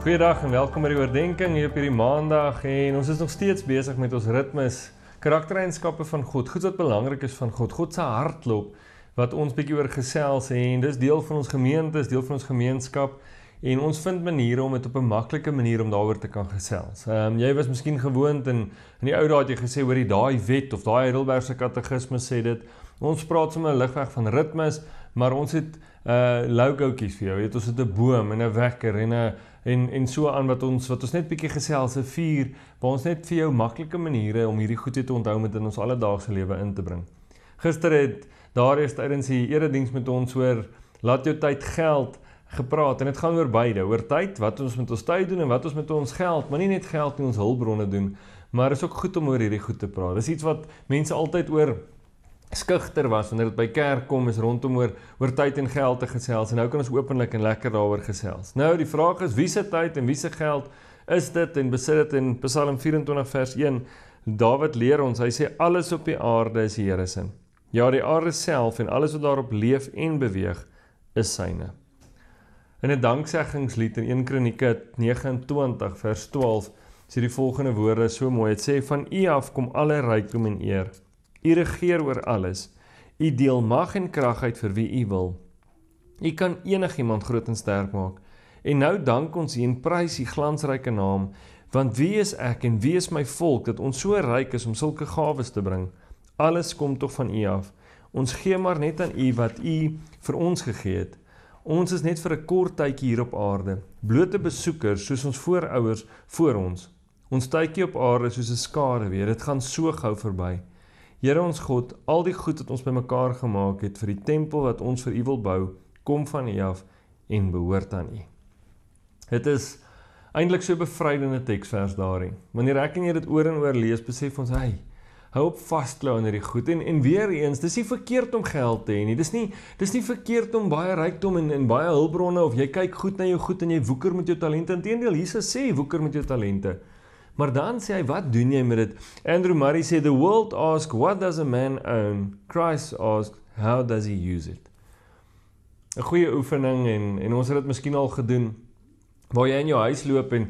Goeiedag en welkom by die oordeenking hier op hierdie Maandag en ons is nog steeds besig met ons ritmes, karaktereienskappe van God, goed wat belangrik is van God, God se hartklop wat ons bietjie oor gesels en dis deel van ons gemeente, is deel van ons gemeenskap en ons vind maniere om dit op 'n maklike manier om daaroor te kan gesels. Ehm um, jy was miskien gewoond in in die ou dae het jy gesê oor die daai wet of daai Heidelbergse katekismes sê dit. Ons praat sommer ligweg van ritmes maar ons het uh eh, logoetjies vir jou. Jy weet ons het 'n boom en 'n wekker en 'n en en so aan wat ons wat ons net bietjie gesels se vier waar ons net vir jou maklike maniere om hierdie goede te onthou met in ons alledaagse lewe in te bring. Gister het Darius tydens die erediens met ons oor laat jou tyd geld gepraat en dit gaan oor beide, oor tyd, wat ons met ons tyd doen en wat ons met ons geld, maar nie net geld nie, ons hulpbronne doen, maar is ook goed om oor hierdie goed te praat. Dis iets wat mense altyd oor skugter was wanneer dit by kerk kom is rondom oor oor tyd en geld te gesels en nou kan ons openlik en lekker daaroor gesels. Nou die vraag is wie se tyd en wie se geld is dit en besit dit in Psalm 24 vers 1. Dawid leer ons, hy sê alles op die aarde is die Here se. Ja, die aarde self en alles wat daarop leef en beweeg is syne. In 'n dankseggingslied in 1 Kronieke 29 vers 12 sê die volgende woorde so mooi. Dit sê van U af kom alle rykdom en eer. U regeer oor alles. U deel mag en krag uit vir wie U wil. U kan enigiemand groot en sterk maak. En nou dank ons U en prys U glansryke naam, want wie is ek en wie is my volk dat ons so ryk is om sulke gawes te bring? Alles kom tog van U af. Ons gee maar net aan U wat U vir ons gegee het. Ons is net vir 'n kort tydjie hier op aarde, blote besoekers soos ons voorouers voor ons. Ons tydjie op aarde soos 'n skare weer, dit gaan so gou verby. Here ons God, al die goed wat ons bymekaar gemaak het vir die tempel wat ons vir U wil bou, kom van U af en behoort aan U. Dit is eintlik so 'n bevrydende teksvers daarin. Wanneer ek en jy dit oor en oor lees, besef ons, hey, hou op vasklou aan hierdie goed en en weer eens, dis nie verkeerd om geld te hê nie. Dis nie dis nie verkeerd om baie rykdom en en baie hulpbronne of jy kyk goed na jou goed en jy woeker met jou talente. Inteendeel, Jesus sê, woeker met jou talente. Maar dan sê hy, wat doen jy met dit? Andrew Murray sê the world ask what does a man own? Christ ask how does he use it? 'n Goeie oefening en en ons het dit miskien al gedoen waar jy in jou huis loop en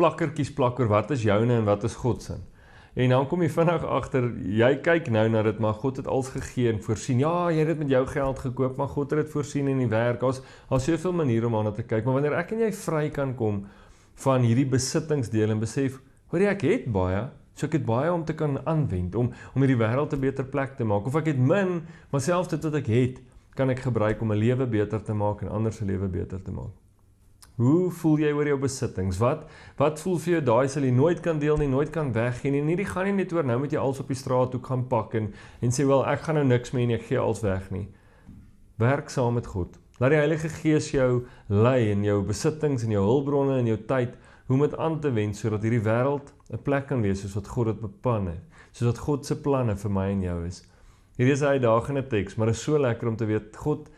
plakkertjies plak oor wat is joune en wat is God se. En dan kom jy vinnig agter, jy kyk nou na dit, maar God het als gegee en voorsien. Ja, jy het dit met jou geld gekoop, maar God het dit voorsien in die werk. Ons daar's soveel maniere om aan dit te kyk, maar wanneer ek en jy vry kan kom van hierdie besittingsdeel en besef, Hoor jy ek het baie, so ek het baie om te kan aanwend om om hierdie wêreld 'n beter plek te maak of ek het min, maar selfs dit wat ek het, kan ek gebruik om 'n lewe beter te maak en ander se lewe beter te maak. Hoe voel jy oor jou besittings? Wat wat voel vir jou daai sal jy nooit kan deel nie, nooit kan weggee nie. Hierdie gaan nie net oor nou moet jy alles op die straat toe gaan pak en en sê wel ek gaan nou niks meer nie, ek gee alles weg nie. Werk saam met God. Laat die Heilige Gees jou lei in jou besittings en jou hulpbronne en jou tyd hoe om dit aan te wend sodat hierdie wêreld 'n plek kan wees soos wat God dit beplan het, soos wat God se planne vir my en jou is. Hierdie is 'n uitdagende teks, maar is so lekker om te weet God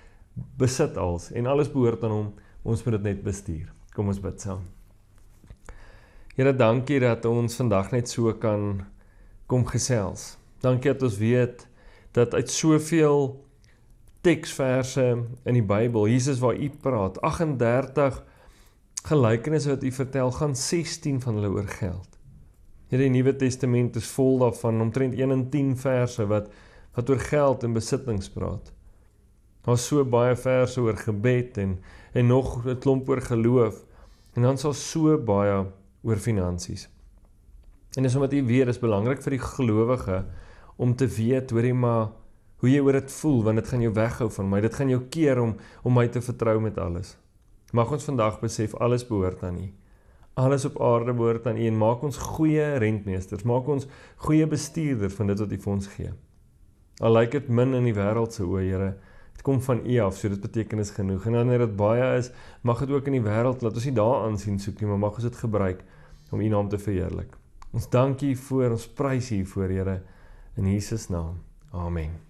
besit alles en alles behoort aan hom. Ons moet dit net bestuur. Kom ons bid saam. Here, dankie dat ons vandag net so kan kom gesels. Dankie dat ons weet dat uit soveel teksverse in die Bybel. Jesus waar u praat, 38 gelykenisse wat u vertel, gaan 16 van hulle oor geld. Hierdie Nuwe Testament is vol daarvan, omtrent 1 in 10 verse wat wat oor geld en besittings praat. Daar's so baie verse oor gebed en en nog 'n klomp oor geloof en dan sal so baie oor finansies. En dis omdat jy weet dis belangrik vir die gelowige om te weet hoorie maar hoe jy oor dit voel want dit gaan jou weghou van my. Dit gaan jou keer om om my te vertrou met alles. Mag ons vandag besef alles behoort aan U. Alles op aarde behoort aan U en maak ons goeie rentmeesters, maak ons goeie bestuurders van dit wat U vir ons gee. Al lyk like dit min in die wêreld se oë, Here, dit kom van U af, so dit beteken is genoeg. En wanneer dit baie is, mag dit ook in die wêreld laat ons nie daaraan sien soek nie, maar mag ons dit gebruik om U naam te verheerlik. Ons dankie vir ons prys hier voor Here in Jesus naam. Amen.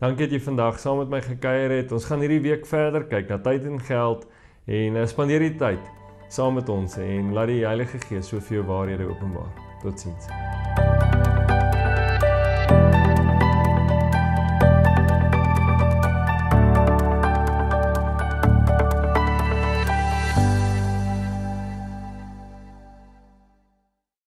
Dankie dat jy vandag saam met my gekuier het. Ons gaan hierdie week verder kyk na tyd en geld en eh, spandeer die tyd saam met ons en laat die Heilige Gees so vir jou waarhede openbaar. Totsiens. Sien.